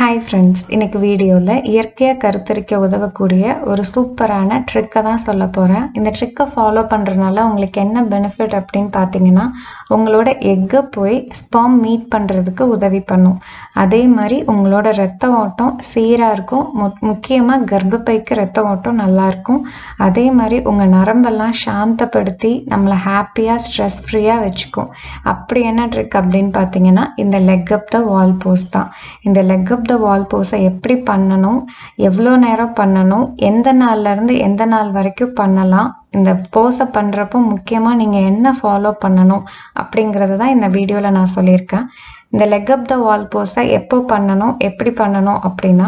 hi friends இன்றைக்கி வீடியோவில் இயற்கையாக கருத்தரிக்க உதவக்கூடிய ஒரு சூப்பரான ட்ரிக்கை தான் சொல்ல போகிறேன் இந்த ட்ரிக்கை ஃபாலோ பண்ணுறதுனால உங்களுக்கு என்ன பெனிஃபிட் அப்படின்னு பார்த்தீங்கன்னா உங்களோட எக்கை போய் ஸ்பாம் மீட் பண்ணுறதுக்கு உதவி பண்ணும் அதே மாதிரி உங்களோட ரத்த ஓட்டம் சீராக இருக்கும் மு முக்கியமாக கர்ப்பப்பைக்கு ரத்த ஓட்டம் நல்லாயிருக்கும் அதே மாதிரி உங்கள் நரம்பெல்லாம் சாந்தப்படுத்தி நம்மளை ஹாப்பியாக ஸ்ட்ரெஸ் ஃப்ரீயாக வச்சுக்கும் அப்படி என்ன ட்ரிக் அப்படின்னு பார்த்தீங்கன்னா இந்த லெக் அப் த வால் போஸ் தான் இந்த லெக் அப் த வால் போஸை எப்படி பண்ணணும் எவ்வளோ நேரம் பண்ணணும் எந்த நாள்லேருந்து எந்த நாள் வரைக்கும் பண்ணலாம் இந்த போஸை பண்ணுறப்போ முக்கியமாக நீங்கள் என்ன ஃபாலோ பண்ணணும் அப்படிங்கிறது தான் இந்த வீடியோவில் நான் சொல்லியிருக்கேன் இந்த லெக் அப் த வால் போஸை எப்போ பண்ணணும் எப்படி பண்ணணும் அப்படின்னா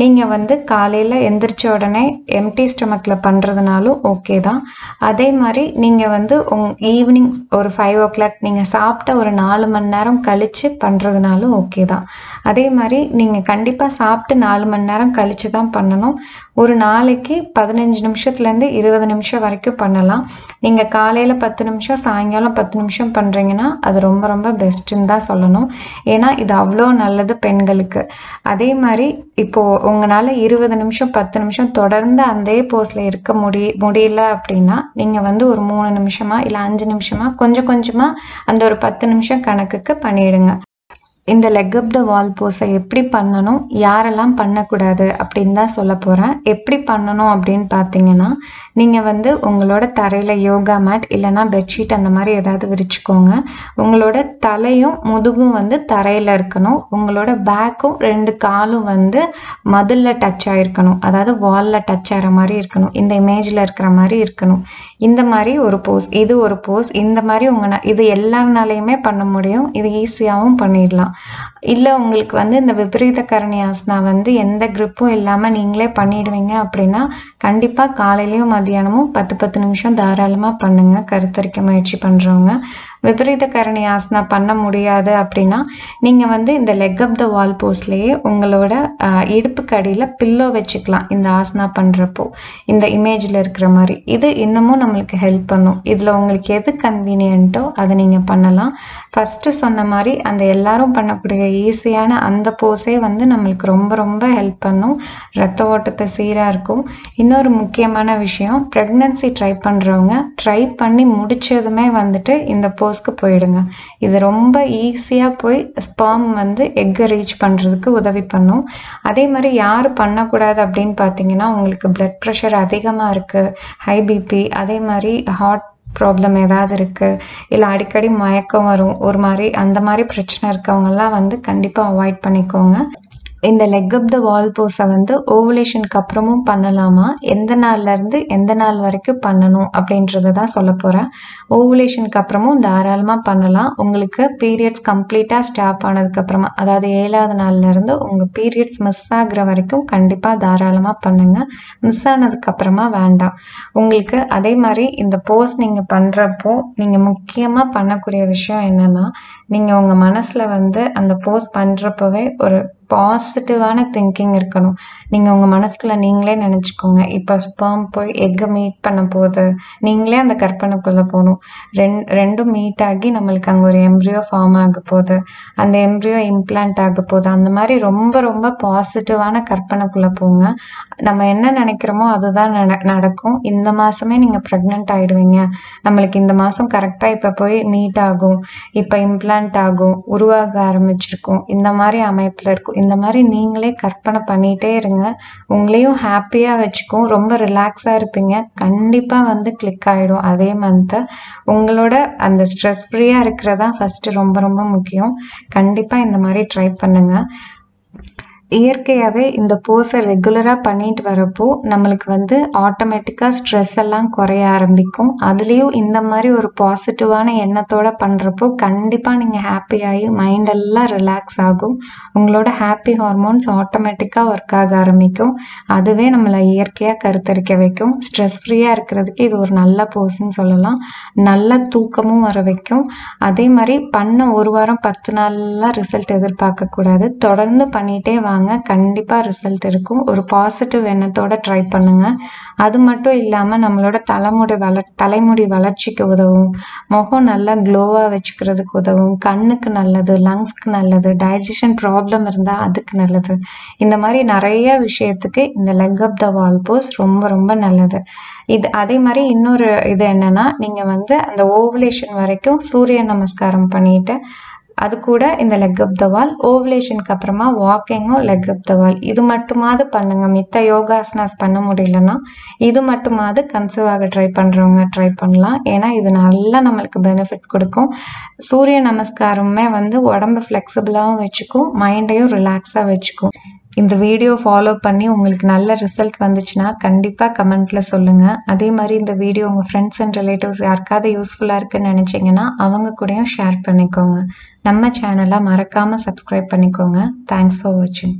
நீங்கள் வந்து காலையில் எந்திரிச்ச உடனே எம்டி ஸ்டொமக்கில் பண்ணுறதுனாலும் ஓகே தான் அதே மாதிரி நீங்கள் வந்து உங் ஈவினிங் ஒரு ஃபைவ் ஓ கிளாக் நீங்கள் சாப்பிட்ட ஒரு நாலு மணி நேரம் கழித்து பண்ணுறதுனாலும் ஓகே தான் அதே மாதிரி நீங்கள் கண்டிப்பாக சாப்பிட்டு நாலு மணி நேரம் கழித்து தான் பண்ணணும் ஒரு நாளைக்கு பதினஞ்சு நிமிஷத்துலேருந்து இருபது நிமிஷம் வரைக்கும் பண்ணலாம் நீங்கள் காலையில் பத்து நிமிஷம் சாயங்காலம் பத்து நிமிஷம் பண்ணுறீங்கன்னா அது ரொம்ப ரொம்ப பெஸ்ட்டுன்னு தான் சொல்லணும் ஏன்னா இது அவ்வளோ நல்லது பெண்களுக்கு அதே மாதிரி இப்போது உங்களால் இருபது நிமிஷம் பத்து நிமிஷம் தொடர்ந்து அதே போஸில் இருக்க முடிய முடியல அப்படின்னா நீங்கள் வந்து ஒரு மூணு நிமிஷமாக இல்லை அஞ்சு நிமிஷமாக கொஞ்சம் கொஞ்சமாக அந்த ஒரு பத்து நிமிஷம் கணக்குக்கு பண்ணிடுங்க இந்த லெக் அப் த வால் போஸை எப்படி பண்ணணும் யாரெல்லாம் பண்ணக்கூடாது அப்படின்னு தான் சொல்ல போகிறேன் எப்படி பண்ணணும் அப்படின்னு பார்த்தீங்கன்னா நீங்கள் வந்து உங்களோட தரையில் யோகா மேட் இல்லைனா பெட்ஷீட் அந்த மாதிரி ஏதாவது விரிச்சுக்கோங்க உங்களோட தலையும் முதுகும் வந்து தரையில் இருக்கணும் உங்களோட பேக்கும் ரெண்டு காலும் வந்து மதிலில் டச் ஆகிருக்கணும் அதாவது வாலில் டச் ஆகிற மாதிரி இருக்கணும் இந்த இமேஜில் இருக்கிற மாதிரி இருக்கணும் இந்த மாதிரி ஒரு போஸ் இது ஒரு போஸ் இந்த மாதிரி உங்கள் இது எல்லாருனாலையுமே பண்ண முடியும் இது ஈஸியாகவும் பண்ணிடலாம் இல்லை உங்களுக்கு வந்து இந்த விபரீத கரணி ஆசனா வந்து எந்த கிரிப்பும் இல்லாமல் நீங்களே பண்ணிடுவீங்க அப்படின்னா கண்டிப்பாக காலையிலையும் மதியானமும் பத்து பத்து நிமிஷம் தாராளமாக பண்ணுங்கள் கருத்தரிக்க முயற்சி பண்ணுறவங்க விபரீத கரணி ஆசனா பண்ண முடியாது அப்படின்னா நீங்கள் வந்து இந்த லெக் அப் த வால் போஸ்ட்லேயே உங்களோட இடுப்புக்கு அடியில் பில்லோ வச்சுக்கலாம் இந்த ஆசனா பண்ணுறப்போ இந்த இமேஜில் இருக்கிற மாதிரி இது இன்னமும் நம்மளுக்கு ஹெல்ப் பண்ணும் இதில் உங்களுக்கு எது கன்வீனியன்ட்டோ அதை நீங்கள் பண்ணலாம் ஃபஸ்ட்டு சொன்ன மாதிரி அந்த எல்லாரும் பண்ணக்கூடிய ஈஸியான அந்த போஸே வந்து நம்மளுக்கு ரொம்ப ரொம்ப ஹெல்ப் பண்ணும் ரத்த ஓட்டத்தை சீராக இருக்கும் இன்னொரு முக்கியமான விஷயம் ப்ரெக்னன்சி ட்ரை பண்ணுறவங்க ட்ரை பண்ணி முடிச்சதுமே வந்துட்டு இந்த போஸ் கோர்ஸ்க்கு போயிடுங்க இது ரொம்ப ஈஸியாக போய் ஸ்பேம் வந்து எக்கை ரீச் பண்ணுறதுக்கு உதவி பண்ணும் அதே மாதிரி யார் பண்ணக்கூடாது அப்படின்னு பார்த்தீங்கன்னா உங்களுக்கு பிளட் ப்ரெஷர் அதிகமாக இருக்குது ஹை பிபி அதே மாதிரி ஹார்ட் ப்ராப்ளம் ஏதாவது இருக்குது இல்லை அடிக்கடி மயக்கம் வரும் ஒரு மாதிரி அந்த மாதிரி பிரச்சனை இருக்கவங்கெல்லாம் வந்து கண்டிப்பாக அவாய்ட் பண்ணிக்கோங்க இந்த லெக் அப் த வால் போஸை வந்து ஓவலேஷனுக்கு அப்புறமும் பண்ணலாமா எந்த நாள்லேருந்து எந்த நாள் வரைக்கும் பண்ணணும் அப்படின்றத தான் சொல்ல போகிறேன் ஓவலேஷனுக்கு அப்புறமும் தாராளமாக பண்ணலாம் உங்களுக்கு பீரியட்ஸ் கம்ப்ளீட்டாக ஸ்டாப் ஆனதுக்கப்புறமா அதாவது ஏழாவது நாள்லேருந்து உங்கள் பீரியட்ஸ் மிஸ் ஆகிற வரைக்கும் கண்டிப்பாக தாராளமாக பண்ணுங்கள் மிஸ் ஆனதுக்கப்புறமா வேண்டாம் உங்களுக்கு அதே மாதிரி இந்த போஸ் நீங்கள் பண்ணுறப்போ நீங்கள் முக்கியமாக பண்ணக்கூடிய விஷயம் என்னென்னா நீங்கள் உங்கள் மனசில் வந்து அந்த போஸ் பண்ணுறப்பவே ஒரு பாசிட்டிவான திங்கிங் இருக்கணும் நீங்கள் உங்கள் மனசுக்குள்ளே நீங்களே நினச்சிக்கோங்க இப்போ ஸ்பேம் போய் எக்கை மீட் பண்ண போகுது நீங்களே அந்த கற்பனைக்குள்ளே போகணும் ரெண் ரெண்டும் மீட் ஆகி நம்மளுக்கு அங்கே ஒரு எம்ப்ரியோ ஃபார்ம் ஆக போகுது அந்த எம்ப்ரியோ இம்ப்ளான்ட் ஆக போகுது அந்த மாதிரி ரொம்ப ரொம்ப பாசிட்டிவான கற்பனைக்குள்ளே போங்க நம்ம என்ன நினைக்கிறோமோ அதுதான் நடக்கும் இந்த மாதமே நீங்கள் ப்ரெக்னென்ட் ஆகிடுவீங்க நம்மளுக்கு இந்த மாதம் கரெக்டாக இப்போ போய் மீட் ஆகும் இப்போ இம்ப்ளான்ட் ஆகும் உருவாக ஆரம்பிச்சிருக்கும் இந்த மாதிரி அமைப்பில் இருக்கும் இந்த மாதிரி நீங்களே கற்பனை பண்ணிகிட்டே இருங்க உங்களையும் ஹாப்பியாக வச்சுக்கும் ரொம்ப ரிலாக்ஸாக இருப்பீங்க கண்டிப்பாக வந்து கிளிக் ஆகிடும் அதே மந்த்து உங்களோட அந்த ஸ்ட்ரெஸ் ஃப்ரீயாக இருக்கிறதான் ஃபஸ்ட்டு ரொம்ப ரொம்ப முக்கியம் கண்டிப்பாக இந்த மாதிரி ட்ரை பண்ணுங்கள் இயற்கையாகவே இந்த போஸை ரெகுலராக பண்ணிட்டு வரப்போ நம்மளுக்கு வந்து ஆட்டோமேட்டிக்காக ஸ்ட்ரெஸ் எல்லாம் குறைய ஆரம்பிக்கும் அதுலேயும் இந்த மாதிரி ஒரு பாசிட்டிவான எண்ணத்தோடு பண்ணுறப்போ கண்டிப்பாக நீங்கள் ஹாப்பியாகி மைண்ட் எல்லாம் ரிலாக்ஸ் ஆகும் உங்களோட ஹாப்பி ஹார்மோன்ஸ் ஆட்டோமேட்டிக்காக ஒர்க் ஆக ஆரம்பிக்கும் அதுவே நம்மளை இயற்கையாக கருத்தரிக்க வைக்கும் ஸ்ட்ரெஸ் ஃப்ரீயாக இருக்கிறதுக்கு இது ஒரு நல்ல போஸ்ன்னு சொல்லலாம் நல்ல தூக்கமும் வர வைக்கும் அதே மாதிரி பண்ண ஒரு வாரம் பத்து நாள்லாம் ரிசல்ட் எதிர்பார்க்கக்கூடாது தொடர்ந்து பண்ணிகிட்டே வாங்க பண்ணுவாங்க கண்டிப்பாக ரிசல்ட் இருக்கும் ஒரு பாசிட்டிவ் எண்ணத்தோட ட்ரை பண்ணுங்க அது மட்டும் இல்லாமல் நம்மளோட தலைமுடி வளர் தலைமுடி வளர்ச்சிக்கு உதவும் முகம் நல்லா க்ளோவாக வச்சுக்கிறதுக்கு உதவும் கண்ணுக்கு நல்லது லங்ஸ்க்கு நல்லது டைஜஷன் ப்ராப்ளம் இருந்தால் அதுக்கு நல்லது இந்த மாதிரி நிறைய விஷயத்துக்கு இந்த லெக் அப் த வால் போஸ் ரொம்ப ரொம்ப நல்லது இது அதே மாதிரி இன்னொரு இது என்னன்னா நீங்கள் வந்து அந்த ஓவலேஷன் வரைக்கும் சூரிய நமஸ்காரம் பண்ணிட்டு அது கூட இந்த லெக் அப் த வால் ஓவலேஷனுக்கு அப்புறமா வாக்கிங்கும் லெக் அப் த வால் இது மட்டுமாவது பண்ணுங்க மித்த யோகாசனாஸ் பண்ண முடியலன்னா இது மட்டுமாவது கன்சர்வ் ஆக ட்ரை பண்ணுறவங்க ட்ரை பண்ணலாம் ஏன்னா இது நல்லா நம்மளுக்கு பெனிஃபிட் கொடுக்கும் சூரிய நமஸ்காரமே வந்து உடம்பு ஃப்ளெக்சிபிளாகவும் வச்சுக்கும் மைண்டையும் ரிலாக்ஸாக வச்சுக்கும் இந்த வீடியோ ஃபாலோ பண்ணி உங்களுக்கு நல்ல ரிசல்ட் வந்துச்சுன்னா கண்டிப்பாக கமெண்ட்டில் சொல்லுங்கள் அதே மாதிரி இந்த வீடியோ உங்கள் ஃப்ரெண்ட்ஸ் அண்ட் ரிலேட்டிவ்ஸ் யாருக்காவது யூஸ்ஃபுல்லாக இருக்குன்னு நினச்சிங்கன்னா அவங்க கூடயும் ஷேர் பண்ணிக்கோங்க நம்ம சேனலை மறக்காமல் சப்ஸ்கிரைப் பண்ணிக்கோங்க தேங்க்ஸ் ஃபார் வாட்சிங்